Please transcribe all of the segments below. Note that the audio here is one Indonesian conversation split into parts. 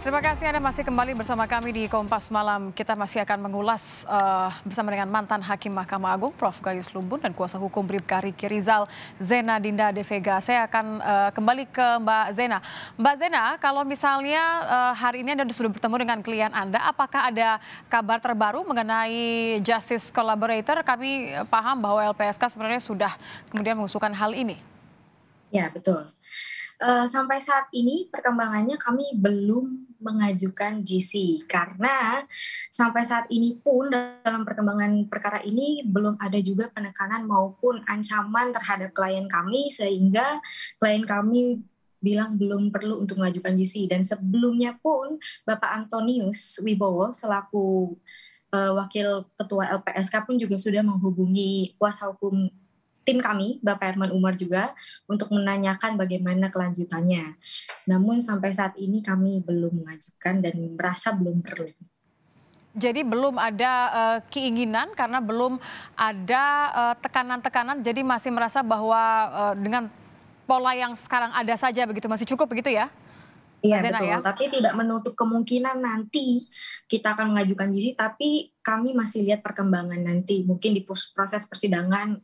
Terima kasih Anda masih kembali bersama kami di Kompas Malam. Kita masih akan mengulas uh, bersama dengan mantan Hakim Mahkamah Agung Prof. Gayus Lumbun dan kuasa hukum Bribka Riki Rizal Zena Dinda Devega. Saya akan uh, kembali ke Mbak Zena. Mbak Zena, kalau misalnya uh, hari ini Anda sudah bertemu dengan klien Anda, apakah ada kabar terbaru mengenai Justice Collaborator? Kami paham bahwa LPSK sebenarnya sudah kemudian mengusulkan hal ini. Ya, betul. Uh, sampai saat ini perkembangannya kami belum mengajukan GC karena sampai saat ini pun dalam perkembangan perkara ini belum ada juga penekanan maupun ancaman terhadap klien kami sehingga klien kami bilang belum perlu untuk mengajukan GC dan sebelumnya pun Bapak Antonius Wibowo selaku uh, wakil ketua LPSK pun juga sudah menghubungi kuasa hukum tim kami, Bapak Herman Umar juga, untuk menanyakan bagaimana kelanjutannya. Namun sampai saat ini kami belum mengajukan dan merasa belum perlu. Jadi belum ada uh, keinginan karena belum ada eh, tekanan-tekanan, uh, jadi masih merasa bahwa uh, dengan pola yang sekarang ada saja begitu, masih cukup begitu ya? Iya betul, ya? tapi tidak menutup kemungkinan nanti kita akan mengajukan gizi, tapi kami masih lihat perkembangan nanti, mungkin di proses persidangan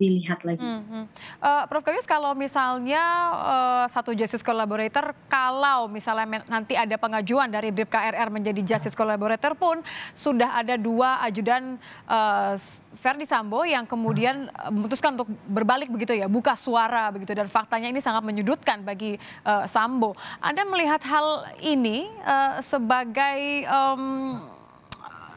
dilihat lagi. Mm -hmm. uh, Prof. Gayus, kalau misalnya uh, satu justice collaborator, kalau misalnya nanti ada pengajuan dari Brip KRR menjadi justice collaborator pun, sudah ada dua ajudan uh, Verdi Sambo yang kemudian memutuskan untuk berbalik begitu ya, buka suara begitu, dan faktanya ini sangat menyudutkan bagi uh, Sambo. Anda melihat hal ini uh, sebagai... Um,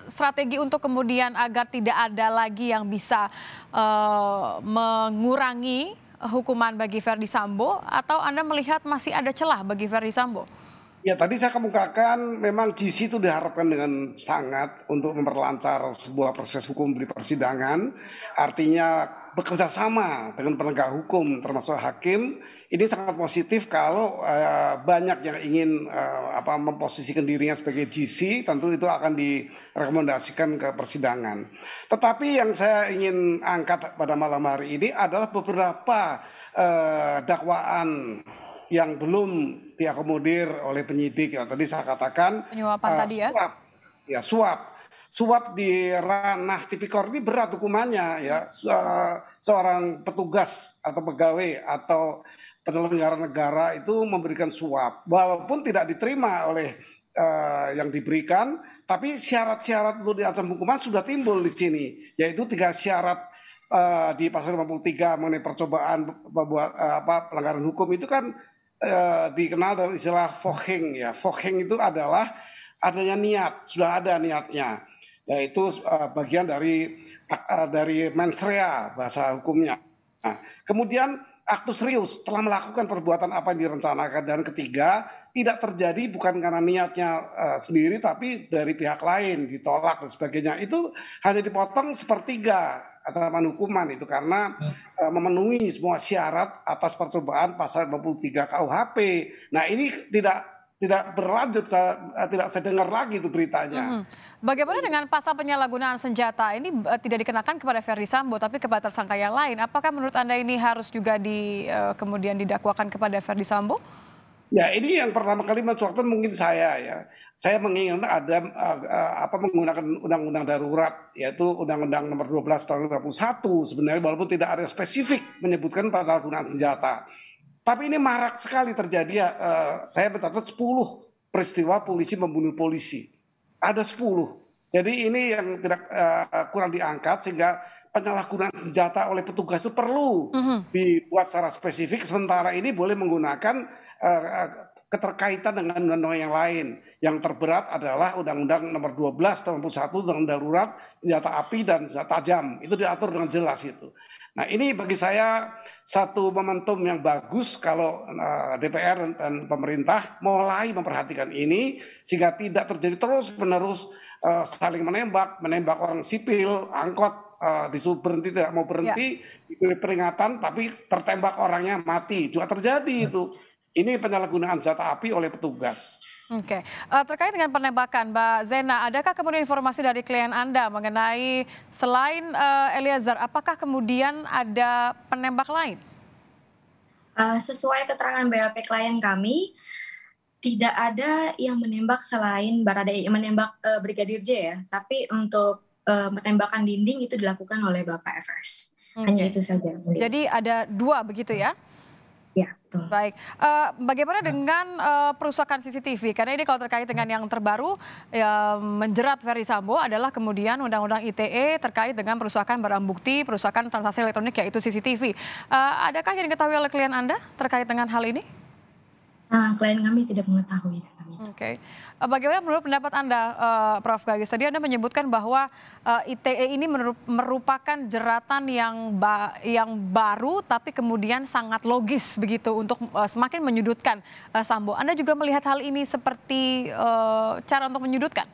strategi untuk kemudian agar tidak ada lagi yang bisa uh, mengurangi hukuman bagi Verdi Sambo atau Anda melihat masih ada celah bagi Verdi Sambo? Ya tadi saya kemukakan memang JC itu diharapkan dengan sangat untuk memperlancar sebuah proses hukum di persidangan. Artinya bekerja sama dengan penegak hukum termasuk hakim ini sangat positif kalau uh, banyak yang ingin uh, apa memposisikan dirinya sebagai GC tentu itu akan direkomendasikan ke persidangan. Tetapi yang saya ingin angkat pada malam hari ini adalah beberapa uh, dakwaan yang belum diakomodir oleh penyidik. Ya, tadi saya katakan penyuapan uh, tadi ya. Suap. Ya, suap suap di ranah tipikor ini berat hukumannya ya seorang petugas atau pegawai atau penyelenggara negara itu memberikan suap walaupun tidak diterima oleh uh, yang diberikan tapi syarat-syarat untuk diancam hukuman sudah timbul di sini yaitu tiga syarat uh, di pasal 53 mengenai percobaan membuat uh, eh, apa pelanggaran hukum itu kan uh, dikenal dengan istilah fohing ya fohing itu adalah adanya niat sudah ada niatnya yaitu uh, bagian dari uh, dari mens rea bahasa hukumnya. Nah, kemudian aktus serius telah melakukan perbuatan apa yang direncanakan dan ketiga tidak terjadi bukan karena niatnya uh, sendiri tapi dari pihak lain ditolak dan sebagainya itu hanya dipotong sepertiga ancaman hukuman itu karena uh, memenuhi semua syarat atas percobaan pasal 53 KUHP. Nah, ini tidak tidak berlanjut saya eh, tidak saya dengar lagi itu beritanya. Hmm. Bagaimana dengan pasal penyalahgunaan senjata ini eh, tidak dikenakan kepada Ferdi Sambo tapi kepada tersangka yang lain? Apakah menurut Anda ini harus juga di eh, kemudian didakwakan kepada Ferdi Sambo? Ya, ini yang pertama kali mencuatkan mungkin saya ya. Saya mengingat ada apa menggunakan undang-undang darurat yaitu undang-undang nomor 12 tahun 2021 sebenarnya walaupun tidak ada spesifik menyebutkan penyalahgunaan senjata. Tapi ini marak sekali terjadi ya. Uh, saya mencatat 10 peristiwa polisi membunuh polisi. Ada 10. Jadi ini yang tidak uh, kurang diangkat sehingga penyalahgunaan senjata oleh petugas itu perlu mm -hmm. dibuat secara spesifik. Sementara ini boleh menggunakan uh, keterkaitan dengan undang-undang yang lain. Yang terberat adalah Undang-Undang Nomor 12 Tahun 2001 tentang Darurat Senjata Api dan Senjata Tajam. Itu diatur dengan jelas itu. Nah ini bagi saya satu momentum yang bagus kalau eh, DPR dan pemerintah mulai memperhatikan ini sehingga tidak terjadi terus menerus eh, saling menembak, menembak orang sipil, angkot uh, disuruh berhenti tidak mau berhenti, ya. diberi peringatan tapi tertembak orangnya mati juga terjadi ya. itu. Ini penyalahgunaan senjata api oleh petugas. Oke, okay. uh, eh, terkait dengan penembakan, Mbak Zena, adakah kemudian informasi dari klien Anda mengenai selain uh, Eliezer, apakah kemudian ada penembak lain? Uh, sesuai keterangan BAP klien kami, tidak ada yang menembak selain Baradae menembak uh, Brigadir J ya, tapi untuk uh, penembakan dinding itu dilakukan oleh Bapak FS. Okay. Hanya itu saja. Jadi ada dua begitu ya? Ya, betul. Baik, uh, bagaimana dengan uh, eh, perusakan CCTV? Karena ini kalau terkait dengan yang terbaru ya, menjerat Ferry Sambo adalah kemudian Undang-Undang ITE terkait dengan perusakan barang bukti, perusakan transaksi elektronik yaitu CCTV. Uh, eh, adakah yang diketahui oleh klien Anda terkait dengan hal ini? Nah, klien kami tidak mengetahui. Oke, okay. Eh, bagaimana menurut pendapat anda, uh, Prof. Gagis? Tadi anda menyebutkan bahwa uh, eh, ITE ini merupakan jeratan yang ba yang baru, tapi kemudian sangat logis begitu untuk uh, semakin menyudutkan uh, Sambo. Anda juga melihat hal ini seperti uh, cara untuk menyudutkan?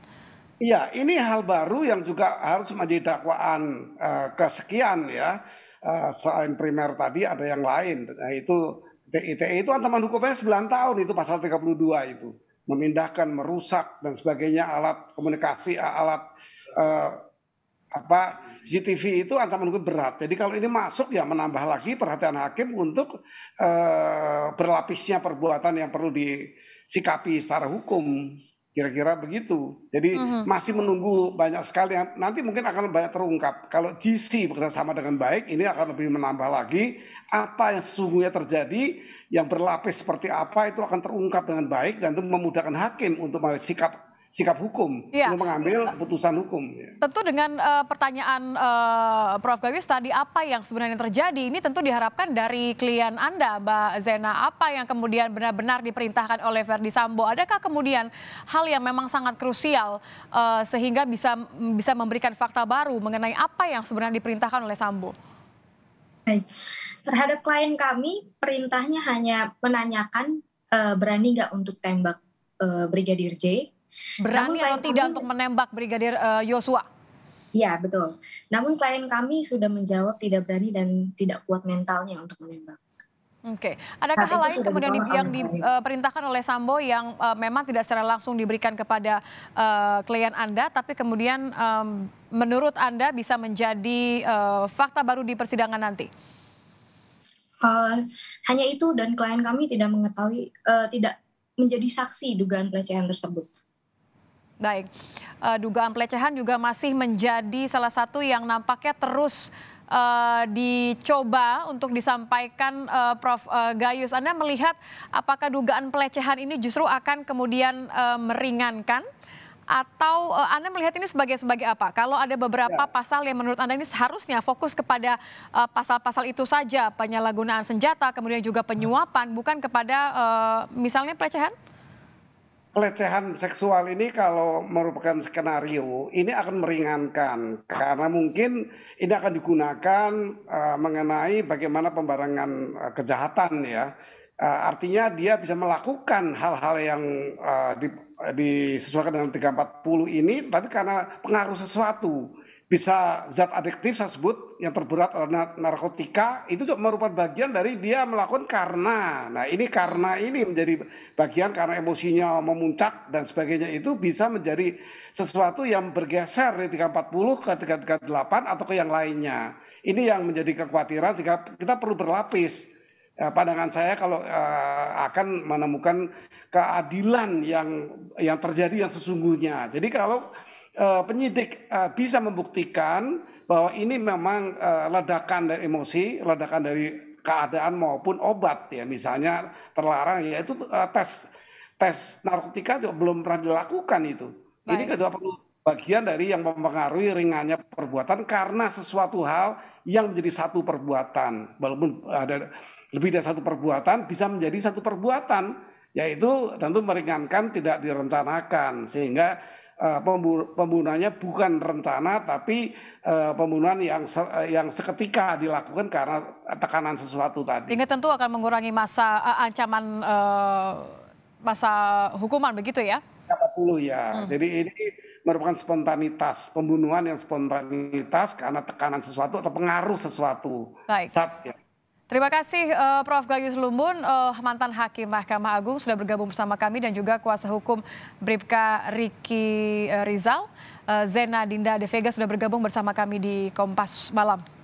Iya, ini hal baru yang juga harus menjadi dakwaan uh, kesekian ya. Uh, selain primer tadi ada yang lain, yaitu nah, ITE e itu ancaman hukumnya 9 tahun itu pasal 32 itu memindahkan, merusak dan sebagainya alat komunikasi, alat eh, apa CCTV itu ancaman hukum berat. Jadi kalau ini masuk ya menambah lagi perhatian hakim untuk eh, berlapisnya perbuatan yang perlu disikapi secara hukum. Kira-kira begitu. Jadi mm-hmm. masih menunggu banyak sekali nanti mungkin akan banyak terungkap. Kalau GC bekerjasama dengan baik, ini akan lebih menambah lagi apa yang sesungguhnya terjadi, yang berlapis seperti apa itu akan terungkap dengan baik dan itu memudahkan hakim untuk sikap sikap hukum ya. untuk mengambil keputusan hukum. Tentu dengan uh, pertanyaan uh, Prof. Gawis tadi apa yang sebenarnya terjadi ini tentu diharapkan dari klien Anda Mbak Zena apa yang kemudian benar-benar diperintahkan oleh Verdi Sambo adakah kemudian hal yang memang sangat krusial uh, sehingga bisa bisa memberikan fakta baru mengenai apa yang sebenarnya diperintahkan oleh Sambo? Terhadap klien kami perintahnya hanya menanyakan uh, berani nggak untuk tembak uh, Brigadir J Berani Namun atau tidak untuk menembak Brigadir eh, Yosua? Uh, iya, betul. Namun klien kami sudah menjawab tidak berani dan tidak kuat mentalnya untuk menembak. Oke, okay. adakah hal lain kemudian di, yang diperintahkan eh, oleh Sambo yang uh, memang tidak secara langsung diberikan kepada uh, klien Anda, tapi kemudian um, menurut Anda bisa menjadi uh, fakta baru di persidangan nanti? Uh, hanya itu dan klien kami tidak mengetahui, uh, tidak menjadi saksi dugaan pelecehan tersebut. Baik, eh, dugaan pelecehan juga masih menjadi salah satu yang nampaknya terus eh, dicoba untuk disampaikan eh, Prof. Uh, Gayus. Anda melihat apakah dugaan pelecehan ini justru akan kemudian meringankan atau Anda melihat ini sebagai sebagai apa? Kalau ada beberapa ya. pasal yang menurut Anda ini seharusnya fokus kepada pasal-pasal uh, itu saja, penyalahgunaan senjata, kemudian juga penyuapan, bukan kepada uh, misalnya pelecehan? pelecehan seksual ini kalau merupakan skenario ini akan meringankan karena mungkin ini akan digunakan uh, mengenai bagaimana pembarangan uh, kejahatan ya uh, artinya dia bisa melakukan hal-hal yang uh, di, disesuaikan dengan 340 ini tapi karena pengaruh sesuatu bisa zat adiktif saya sebut yang terberat adalah narkotika itu juga merupakan bagian dari dia melakukan karena nah ini karena ini menjadi bagian karena emosinya memuncak dan sebagainya itu bisa menjadi sesuatu yang bergeser dari 340 ke 338 atau ke yang lainnya ini yang menjadi kekhawatiran jika kita perlu berlapis ya, pandangan saya kalau uh, akan menemukan keadilan yang yang terjadi yang sesungguhnya jadi kalau Eh, penyidik eh, bisa membuktikan bahwa ini memang eh, ledakan dari emosi, ledakan dari keadaan maupun obat ya misalnya terlarang ya itu tes tes narkotika juga belum pernah dilakukan itu. Baik. Ini kedua perlu bagian dari yang mempengaruhi ringannya perbuatan karena sesuatu hal yang menjadi satu perbuatan walaupun ada lebih dari satu perbuatan bisa menjadi satu perbuatan yaitu tentu meringankan tidak direncanakan sehingga Eh, pembunuhannya bukan rencana tapi eh, pembunuhan yang eh, yang seketika dilakukan karena tekanan sesuatu tadi. Ini tentu akan mengurangi masa ancaman masa hukuman begitu ya? 40 ya. Hmm. Jadi ini merupakan spontanitas, pembunuhan yang spontanitas karena tekanan sesuatu atau pengaruh sesuatu. Baik. Saat, ya. Terima kasih uh, Prof. Gayus Lumbun, uh, mantan Hakim Mahkamah Agung sudah bergabung bersama kami dan juga kuasa hukum Bribka Riki uh, Rizal, uh, Zena Dinda De Vega sudah bergabung bersama kami di Kompas Malam.